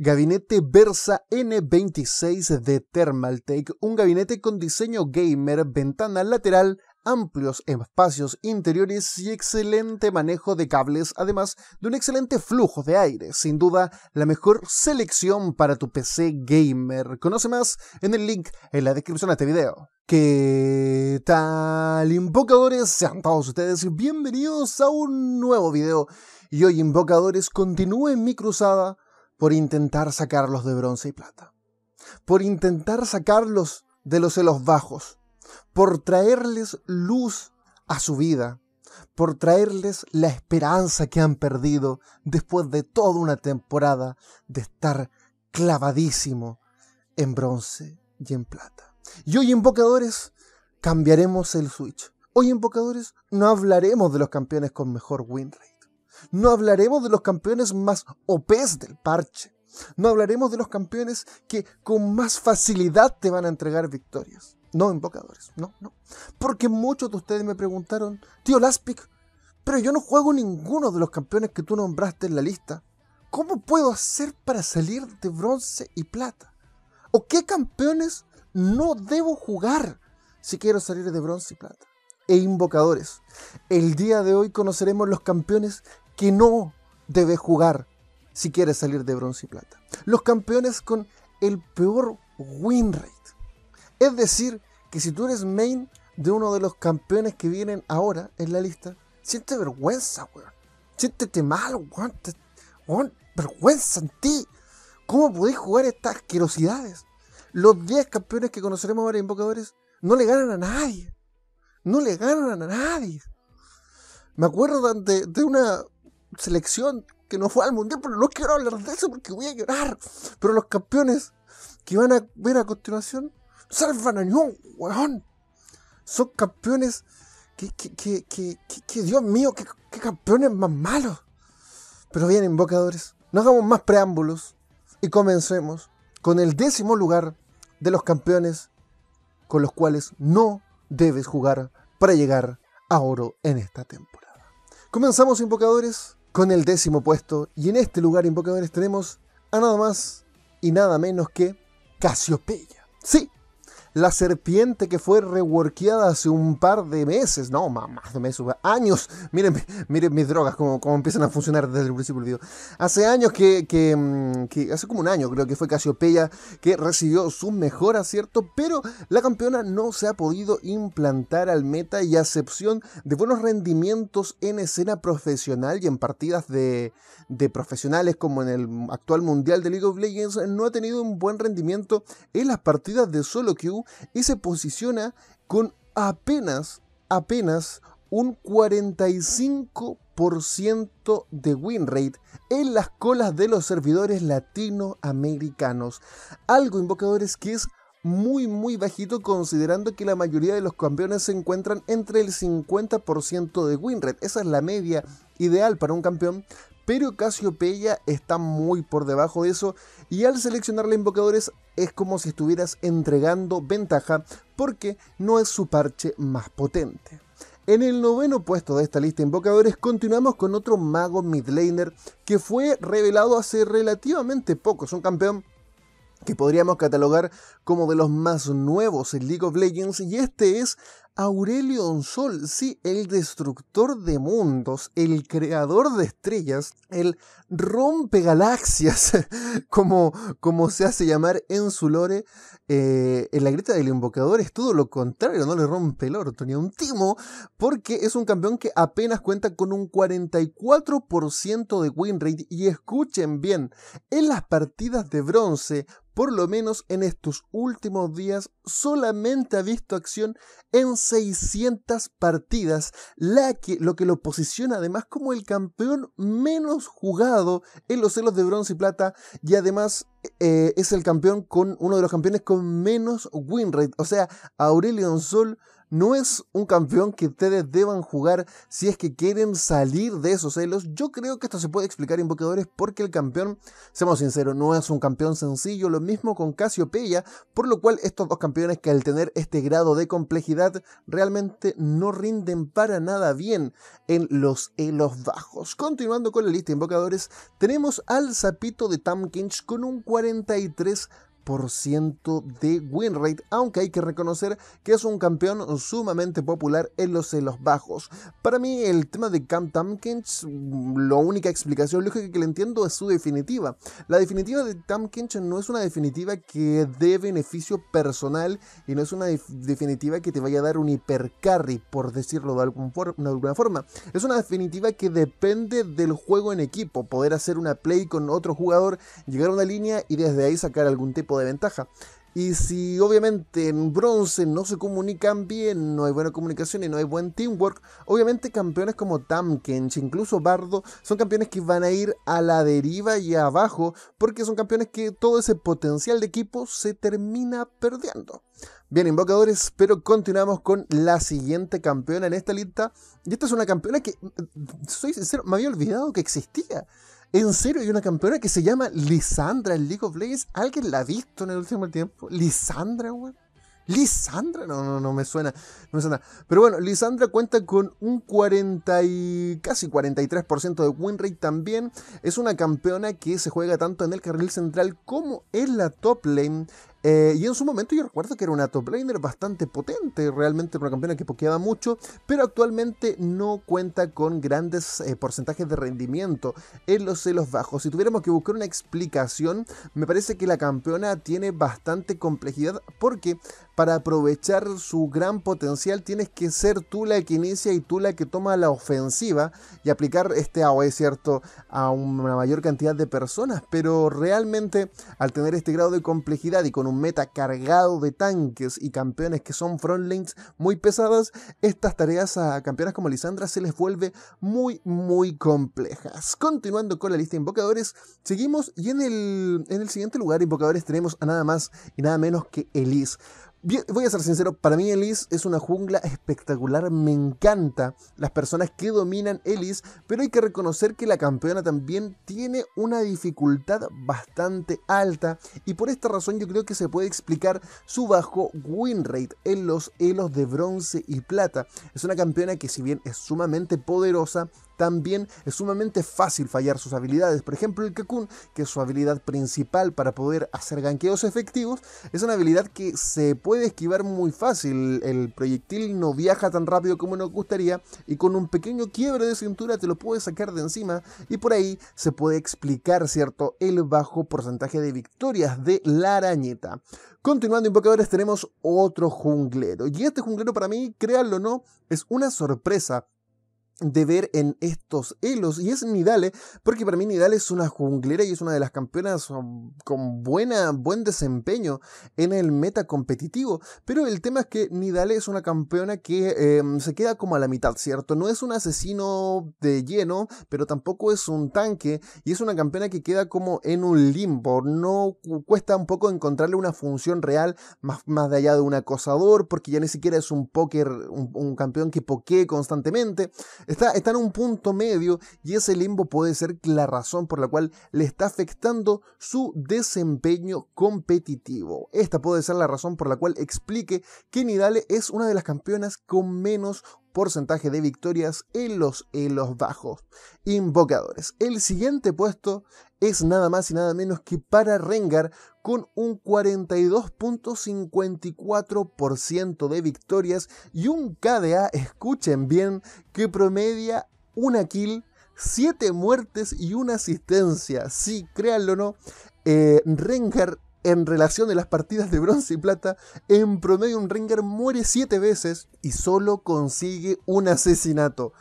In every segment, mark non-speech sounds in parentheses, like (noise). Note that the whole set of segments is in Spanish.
Gabinete Versa N26 de Thermaltake, un gabinete con diseño gamer, ventana lateral, amplios espacios interiores y excelente manejo de cables, además de un excelente flujo de aire, sin duda la mejor selección para tu PC gamer. Conoce más en el link en la descripción de este video. ¿Qué tal, invocadores? Sean todos ustedes bienvenidos a un nuevo video. Y hoy, invocadores, continúen mi cruzada por intentar sacarlos de bronce y plata, por intentar sacarlos de los celos bajos, por traerles luz a su vida, por traerles la esperanza que han perdido después de toda una temporada de estar clavadísimo en bronce y en plata. Y hoy invocadores cambiaremos el switch. Hoy invocadores no hablaremos de los campeones con mejor win no hablaremos de los campeones más OPs del parche. No hablaremos de los campeones que con más facilidad te van a entregar victorias. No invocadores, no, no. Porque muchos de ustedes me preguntaron, tío Laspic, pero yo no juego ninguno de los campeones que tú nombraste en la lista. ¿Cómo puedo hacer para salir de bronce y plata? ¿O qué campeones no debo jugar si quiero salir de bronce y plata? E invocadores. El día de hoy conoceremos los campeones que no debes jugar si quieres salir de bronce y plata. Los campeones con el peor win rate. Es decir, que si tú eres main de uno de los campeones que vienen ahora en la lista, siente vergüenza, weón. Siéntete mal, weón. vergüenza en ti. ¿Cómo podéis jugar estas asquerosidades? Los 10 campeones que conoceremos ahora invocadores no le ganan a nadie. No le ganan a nadie. Me acuerdo de una selección que no fue al mundial, pero no quiero hablar de eso porque voy a llorar. Pero los campeones que van a ver a continuación salvan a weón. Son campeones que, que, que, que, Dios mío, que, que campeones más malos. Pero bien, invocadores, no hagamos más preámbulos y comencemos con el décimo lugar de los campeones con los cuales no debes jugar para llegar a oro en esta temporada. Comenzamos, invocadores, con el décimo puesto. Y en este lugar, invocadores, tenemos a nada más y nada menos que Casiopeya. Sí, la serpiente que fue reworkeada hace un par de meses, no, más de meses, años, miren, miren mis drogas, cómo, cómo empiezan a funcionar desde el principio del Hace años mm, que, hace como un año creo que fue Casiopeya que recibió su mejor acierto, Pero la campeona no se ha podido implantar al meta y a excepción de buenos rendimientos en escena profesional y en partidas de, de profesionales como en el actual mundial de League of Legends, no ha tenido un buen rendimiento en las partidas de solo queue y se posiciona con apenas, apenas un 45% de win rate en las colas de los servidores latinoamericanos. Algo, invocadores, que es muy muy bajito considerando que la mayoría de los campeones se encuentran entre el 50% de win rate. Esa es la media ideal para un campeón, pero Casiopeya está muy por debajo de eso y al seleccionarle invocadores es como si estuvieras entregando ventaja porque no es su parche más potente. En el noveno puesto de esta lista de invocadores continuamos con otro mago midlaner que fue revelado hace relativamente poco, es un campeón que podríamos catalogar como de los más nuevos en League of Legends y este es Aurelio Onsol, sí, el destructor de mundos, el creador de estrellas, el rompe galaxias, (laughs) como, como se hace llamar en su lore, eh, en la grieta del invocador es todo lo contrario, no le rompe el orto ni un timo, porque es un campeón que apenas cuenta con un 44% de win rate, y escuchen bien, en las partidas de bronce, por lo menos en estos últimos días solamente ha visto acción en 600 partidas, lo que lo posiciona además como el campeón menos jugado en los celos de bronce y plata y además eh, es el campeón con uno de los campeones con menos win rate. O sea, Aurelion Sol no es un campeón que ustedes deban jugar si es que quieren salir de esos celos. Yo creo que esto se puede explicar, invocadores, porque el campeón, seamos sinceros, no es un campeón sencillo. Lo mismo con Cassiopeia, por lo cual estos dos campeones que al tener este grado de complejidad realmente no rinden para nada bien en los helos bajos. Continuando con la lista, invocadores, tenemos al sapito de Tamkinch con un 43 de win rate, aunque hay que reconocer que es un campeón sumamente popular en los celos bajos. Para mí el tema de Cam Tamkins, mm, la única explicación lógica que le entiendo es su definitiva. La definitiva de Tamkins no es una definitiva que dé beneficio personal y no es una definitiva que te vaya a dar un hipercarry, por decirlo de, de alguna forma. Es una definitiva que depende del juego en equipo, poder hacer una play con otro jugador, llegar a una línea y desde ahí sacar algún tipo de ventaja. Y si obviamente en bronce no se comunican bien, no hay buena comunicación y no hay buen teamwork, obviamente campeones como Tamkench, incluso Bardo, son campeones que van a ir a la deriva y abajo, porque son campeones que todo ese potencial de equipo se termina perdiendo. Bien, invocadores, pero continuamos con la siguiente campeona en esta lista. Y esta es una campeona que, eh, soy sincero, me había olvidado que existía. En serio, hay una campeona que se llama Lisandra en League of Legends. ¿Alguien la ha visto en el último tiempo? Lisandra, weón. Lisandra, no, no, no me suena, no me suena. Pero bueno, Lisandra cuenta con un 40 y casi 43% de win rate también. Es una campeona que se juega tanto en el carril central como en la top lane. Eh, y en su momento yo recuerdo que era una top laner bastante potente, realmente una campeona que pokeaba mucho, pero actualmente no cuenta con grandes eh, porcentajes de rendimiento en los celos bajos. Si tuviéramos que buscar una explicación, me parece que la campeona tiene bastante complejidad porque para aprovechar su gran potencial tienes que ser tú la que inicia y tú la que toma la ofensiva y aplicar este AOE, ¿cierto?, a una mayor cantidad de personas. Pero realmente al tener este grado de complejidad y con un meta cargado de tanques y campeones que son frontlines muy pesadas, estas tareas a campeonas como Lisandra se les vuelve muy, muy complejas. Continuando con la lista de invocadores, seguimos y en el, en el siguiente lugar invocadores tenemos a nada más y nada menos que Elise voy a ser sincero, para mí Elise es una jungla espectacular, me encanta las personas que dominan Elise, pero hay que reconocer que la campeona también tiene una dificultad bastante alta y por esta razón yo creo que se puede explicar su bajo win rate en los helos de bronce y plata. Es una campeona que si bien es sumamente poderosa, también es sumamente fácil fallar sus habilidades. Por ejemplo, el Kakun, que es su habilidad principal para poder hacer ganqueos efectivos, es una habilidad que se puede esquivar muy fácil. El proyectil no viaja tan rápido como nos gustaría y con un pequeño quiebre de cintura te lo puedes sacar de encima y por ahí se puede explicar, ¿cierto?, el bajo porcentaje de victorias de la arañeta. Continuando invocadores tenemos otro junglero y este junglero para mí, créanlo o no, es una sorpresa de ver en estos elos y es Nidale, porque para mí Nidale es una junglera y es una de las campeonas um, con buena, buen desempeño en el meta competitivo, pero el tema es que Nidale es una campeona que em, se queda como a la mitad, ¿cierto? No es un asesino de lleno, pero tampoco es un tanque y es una campeona que queda como en un limbo, no cuesta un poco encontrarle una función real más, más de allá de un acosador, porque ya ni siquiera es un póker, un, un campeón que pokee constantemente, Está, en un punto medio y ese limbo puede ser la razón por la cual le está afectando su desempeño competitivo. Esta puede ser la razón por la cual explique que Nidale es una de las campeonas con menos porcentaje de victorias en los, en los bajos invocadores. El siguiente puesto es nada más y nada menos que para Rengar con un 42.54% de victorias y un KDA, escuchen bien, que promedia una kill 7 muertes y una asistencia. Sí, créanlo o no, eh, Rengar en relación de las partidas de bronce y plata, en promedio un ringer muere 7 veces y solo consigue un asesinato.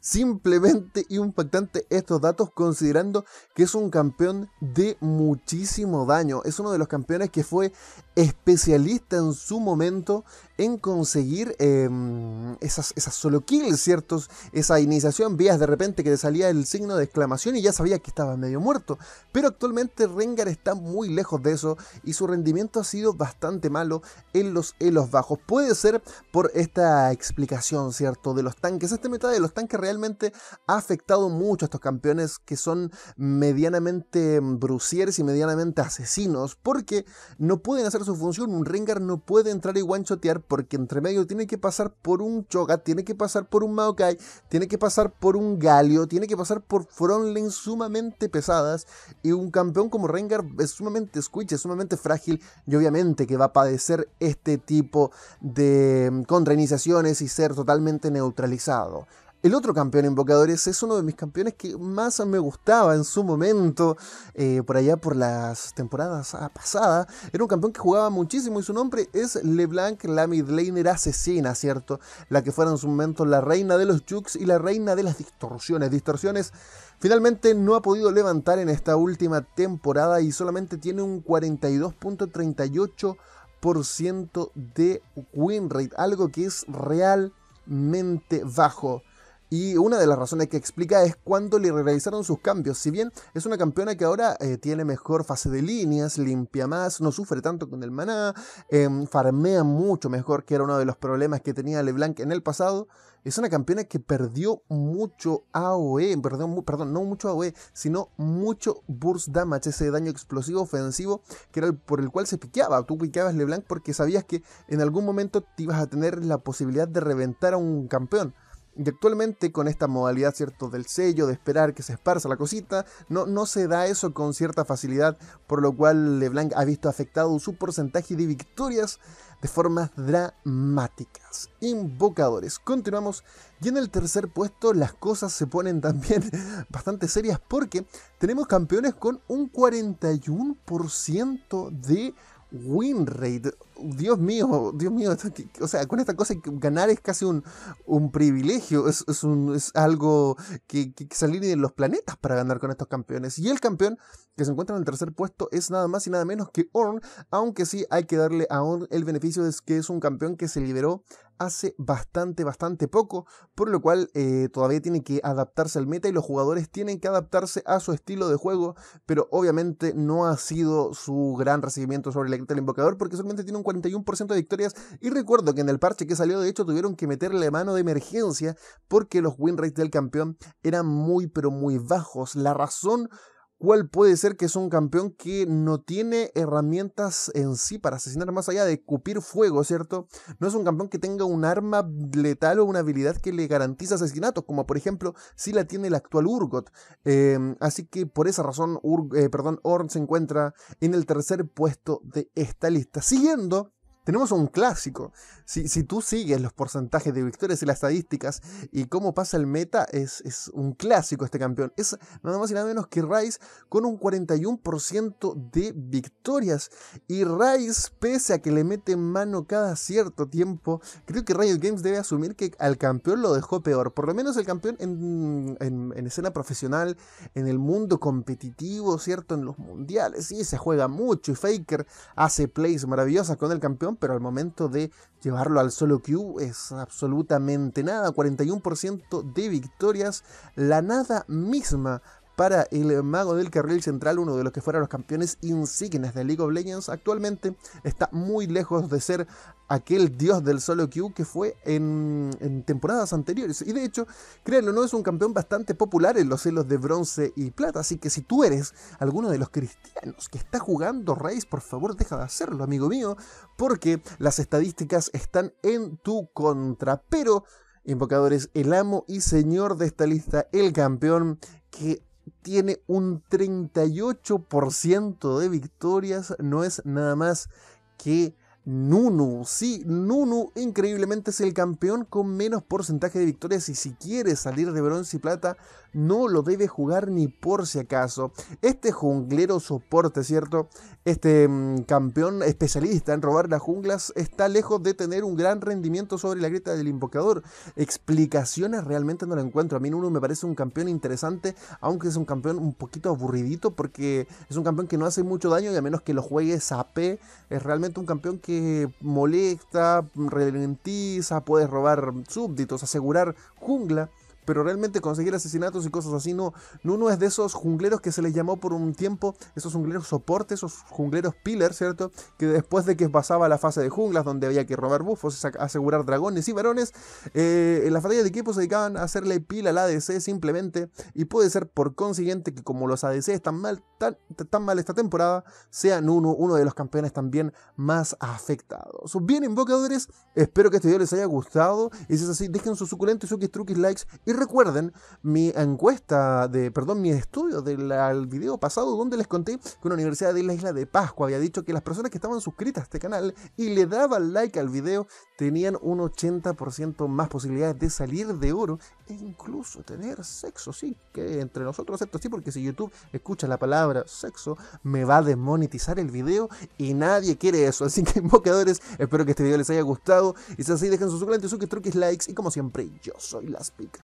Simplemente impactante estos datos considerando que es un campeón de muchísimo daño. Es uno de los campeones que fue especialista en su momento en conseguir em, esas, esas solo kills, ¿ciertos? Esa iniciación, vías de repente que le salía el signo de exclamación y ya sabía que estaba medio muerto. Pero actualmente Rengar está muy lejos de eso y su rendimiento ha sido bastante malo en los los bajos. Puede ser por esta explicación, ¿cierto? De los tanques. Este meta de los tanques realmente ha afectado mucho a estos campeones que son medianamente mm, brucieres y medianamente asesinos porque no pueden hacer su función. Un Rengar no puede entrar y guanchotear porque entre medio tiene que pasar por un Choga, tiene que pasar por un Maokai, tiene que pasar por un Galio, tiene que pasar por frontlines sumamente pesadas y un campeón como Rengar es sumamente squitch, es sumamente frágil y obviamente que va a padecer este tipo de mm, contrainiciaciones y ser totalmente neutralizado. El otro campeón invocadores, es uno de mis campeones que más me gustaba en su momento, eh, por allá por las temporadas ah, pasadas. Era un campeón que jugaba muchísimo y su nombre es LeBlanc, la midlaner asesina, ¿cierto? La que fuera en su momento la reina de los jukes y la reina de las distorsiones. Distorsiones Finalmente no ha podido levantar en esta última temporada y solamente tiene un 42.38% de win rate, algo que es realmente bajo. Y una de las razones que explica es cuándo le realizaron sus cambios. Si bien es una campeona que ahora eh, tiene mejor fase de líneas, limpia más, no sufre tanto con el maná, em, farmea mucho mejor, que era uno de los problemas que tenía LeBlanc en el pasado. Es una campeona que perdió mucho AOE, perdón, perdón no mucho AOE, sino mucho burst damage, ese daño explosivo ofensivo que era el, por el cual se piqueaba. Tú piqueabas LeBlanc porque sabías que en algún momento te ibas a tener la posibilidad de reventar a un campeón. Y actualmente con esta modalidad cierto del sello, de esperar que se esparza la cosita, no, no se da eso con cierta facilidad, por lo cual LeBlanc ha visto afectado su porcentaje de victorias de formas dramáticas. Invocadores, continuamos. Y en el tercer puesto las cosas se ponen también (laughs) bastante serias porque tenemos campeones con un 41% de win rate. Dios mío, Dios mío, o sea, con esta cosa ganar es casi un, privilegio, es, un, es algo que, salir de los planetas para ganar con estos campeones. Y el campeón que se encuentra en el tercer puesto es nada más y nada menos que Orn, aunque sí hay que darle a Orn el beneficio de que es un campeón que se liberó hace bastante, bastante poco, por lo cual eh, todavía tiene que adaptarse al meta y los jugadores tienen que adaptarse a su estilo de juego, pero obviamente no ha sido su gran recibimiento sobre el equipo del invocador porque solamente tiene un 41% de victorias y recuerdo que en el parche que salió de hecho tuvieron que meterle mano de emergencia porque los win rates del campeón eran muy pero muy bajos. La razón cual puede ser que es un campeón que no tiene herramientas en sí para asesinar más allá de cupir fuego, ¿cierto? No es un campeón que tenga un arma letal o una habilidad que le garantiza asesinatos, como por ejemplo si la tiene el actual Urgot. Em, así que por esa razón, eh, perdón, Orn se encuentra en el tercer puesto de esta lista. Siguiendo tenemos un clásico. Si, tú sigues los porcentajes de victorias y las estadísticas y cómo pasa el meta, es, un clásico este campeón. Es nada más y nada menos que Rice con un 41% de victorias. Y Rice, pese a que le mete mano cada cierto tiempo, creo que Riot Games debe asumir que al campeón lo dejó peor. Por lo menos el campeón en, en escena profesional, en el mundo competitivo, ¿cierto? En los mundiales, sí, se juega mucho y Faker hace plays maravillosas con el campeón, pero al momento de llevarlo al solo queue es absolutamente nada. 41% de victorias, la nada misma para el mago del carril central, uno de los que fueron los campeones insignes de League of Legends, actualmente está muy lejos de ser aquel dios del solo queue que fue en, temporadas anteriores. Y de hecho, créanlo, no es un campeón bastante popular en los celos de bronce y plata. Así que si tú eres alguno de los cristianos que está jugando Reis, por favor deja de hacerlo, amigo mío, porque las estadísticas están en tu contra. Pero, invocadores, el amo y señor de esta lista, el campeón que tiene un 38% de victorias, no es nada más que Nunu. Sí, Nunu increíblemente es el campeón con menos porcentaje de victorias y si quiere salir de bronce y plata no lo debe jugar ni por si acaso. Este junglero soporte, ¿cierto? Este mm, campeón especialista en robar las junglas está lejos de tener un gran rendimiento sobre la grieta del invocador. Explicaciones realmente no lo encuentro. A mí Nunu me parece un campeón interesante, aunque es un campeón un poquito aburridito porque es un campeón que no hace mucho daño y a menos que lo juegues AP, es realmente un campeón que molesta, ralentiza, puedes robar súbditos, asegurar jungla pero realmente conseguir asesinatos y cosas así no. Nuno es de esos jungleros que se les llamó por un tiempo, esos jungleros soporte, esos jungleros pillar, ¿cierto? Que después de que pasaba la fase de junglas, donde había que robar bufos, asegurar dragones y varones, eh, en las batallas de equipo se dedicaban a hacerle pila al ADC simplemente, y puede ser por consiguiente que como los ADC están mal, tan, mal esta temporada, sean uno, uno de los campeones también más afectados. Bien, invocadores, espero que este video les haya gustado, y si es así, dejen sus suculentos, suquis, truquis, likes y recuerden mi encuesta de, perdón, mi estudio del video pasado donde les conté que una universidad de la isla de Pascua había dicho que las personas que estaban suscritas a este canal y le daban like al video tenían un 80% más posibilidades de salir de oro e incluso tener sexo. Sí, que entre nosotros esto sí, porque si YouTube escucha la palabra sexo, me va a desmonetizar el video y nadie quiere eso. Así que invocadores, (laughs) espero que este video les haya gustado. Y si es así, dejen sus clientes, sus likes y como siempre, yo soy Las Picas.